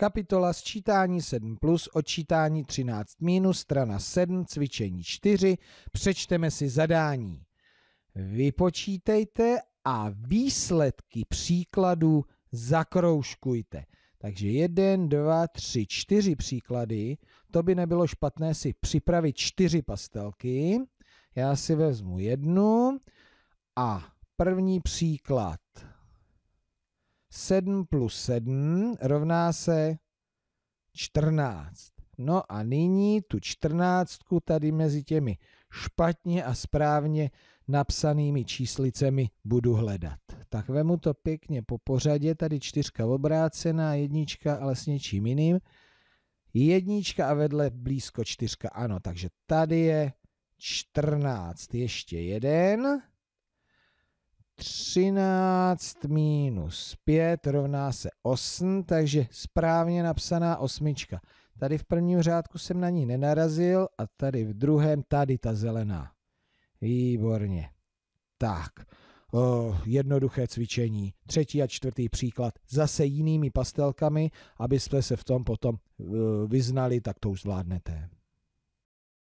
Kapitola sčítání 7 plus, odčítání 13 minus, strana 7, cvičení 4. Přečteme si zadání. Vypočítejte a výsledky příkladů zakroužkujte. Takže 1, 2, 3, 4 příklady. To by nebylo špatné si připravit 4 pastelky. Já si vezmu jednu a první příklad 7 plus 7 rovná se 14. No a nyní tu čtrnáctku tady mezi těmi špatně a správně napsanými číslicemi budu hledat. Tak vemu to pěkně po pořadě, tady čtyřka obrácená, jednička, ale s něčím jiným. Jednička a vedle blízko čtyřka, ano, takže tady je 14, ještě jeden. 13 minus 5 rovná se 8, takže správně napsaná osmička. Tady v prvním řádku jsem na ní nenarazil a tady v druhém, tady ta zelená. Výborně. Tak, o, jednoduché cvičení. Třetí a čtvrtý příklad. Zase jinými pastelkami, abyste se v tom potom e, vyznali, tak to už zvládnete.